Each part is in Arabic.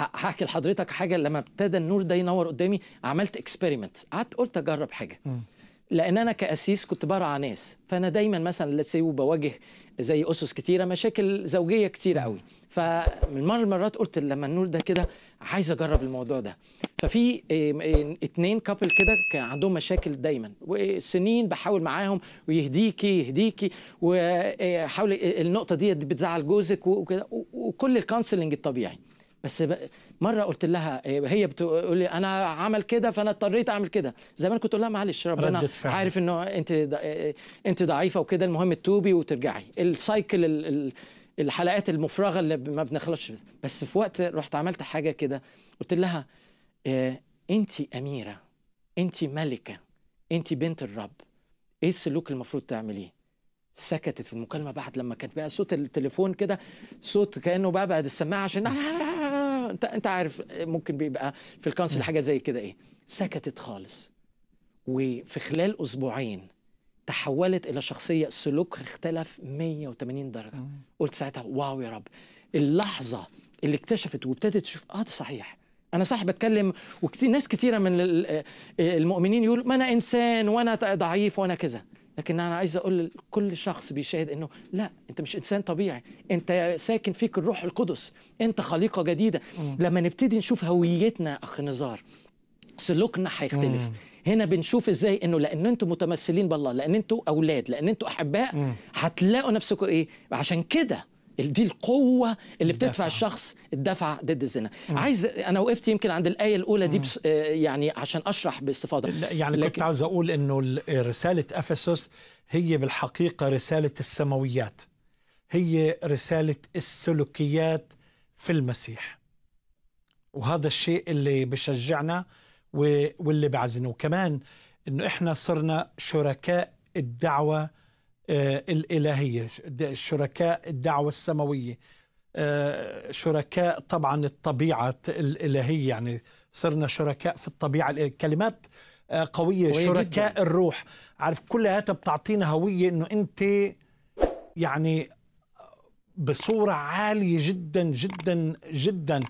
هحكي لحضرتك حاجه لما ابتدى النور ده ينور قدامي عملت اكسبيرمنت قعدت قلت اجرب حاجه م. لان انا كاسيس كنت برعى ناس فانا دايما مثلا لسي بواجه زي اسس كتيره مشاكل زوجيه كتير قوي فمن مره المرات قلت لما النور ده كده عايز اجرب الموضوع ده ففي اتنين كابل كده كان عندهم مشاكل دايما وسنين بحاول معاهم ويهديكي يهديكي وحاول آه، آه، النقطه دي بتزعل جوزك وكده وكل الكونسلنج الطبيعي بس مره قلت لها إيه، هي بتقول لي انا عمل كده فانا اضطريت اعمل كده زمان كنت اقول لها معلش ربنا عارف انه انت إيه، انت ضعيفه وكده المهم تتوبي وترجعي السايكل الحلقات المفرغه اللي ما بنخلصش بس في وقت رحت عملت حاجه كده قلت لها إيه، انت اميره انت ملكه انت بنت الرب ايه السلوك المفروض تعمليه سكتت في المكالمه بعد لما كانت بقى صوت التليفون كده صوت كانه بقى بعد السماعه عشان انت انت عارف ممكن بيبقى في الكونسل حاجه زي كده ايه سكتت خالص وفي خلال اسبوعين تحولت الى شخصيه سلوكها اختلف 180 درجه قلت ساعتها واو يا رب اللحظه اللي اكتشفت وابتدت تشوف اه ده صحيح انا صح بتكلم وكتير ناس كتيره من آه، المؤمنين يقولوا ما انا انسان وانا ضعيف وانا كذا لكن انا عايز اقول لكل شخص بيشاهد انه لا انت مش انسان طبيعي انت ساكن فيك الروح القدس انت خليقه جديده لما نبتدي نشوف هويتنا اخ نزار سلوكنا هيختلف هنا بنشوف ازاي انه لان انتم متمثلين بالله لان انتم اولاد لان انتم احباء هتلاقوا نفسكم ايه عشان كده دي القوه اللي بتدفع الدفع. الشخص الدفع ضد الزنا مم. عايز انا وقفت يمكن عند الايه الاولى دي بس آه، يعني عشان اشرح باستفاضه يعني لكن... كنت عاوز اقول انه رساله افسس هي بالحقيقه رساله السماويات هي رساله السلوكيات في المسيح وهذا الشيء اللي بشجعنا واللي بعزنه وكمان انه احنا صرنا شركاء الدعوه آه، الإلهية شركاء الدعوة السماوية آه، شركاء طبعا الطبيعة الإلهية يعني صرنا شركاء في الطبيعة كلمات آه، قوية, قوية شركاء جدا. الروح عارف كلها بتعطينا هوية أنه أنت يعني بصوره عاليه جدا جدا جدا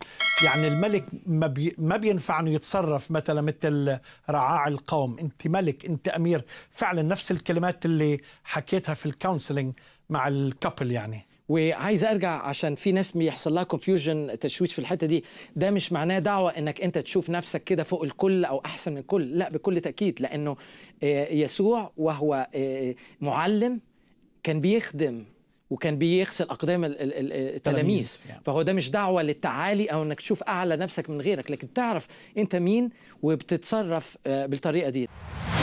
يعني الملك ما بي ما بينفع انه يتصرف مثلا مثل رعاع القوم انت ملك انت امير فعلا نفس الكلمات اللي حكيتها في الكونسلينج مع الكابل يعني وعايز ارجع عشان في ناس بيحصل لها كونفيوجن تشويش في الحته دي ده مش معناه دعوه انك انت تشوف نفسك كده فوق الكل او احسن من الكل لا بكل تاكيد لانه آه، يسوع وهو آه، معلم كان بيخدم وكان بيغسل اقدام التلاميذ يعني. فهو ده مش دعوه للتعالي او انك تشوف اعلى نفسك من غيرك لكن تعرف انت مين وبتتصرف آه، بالطريقه دي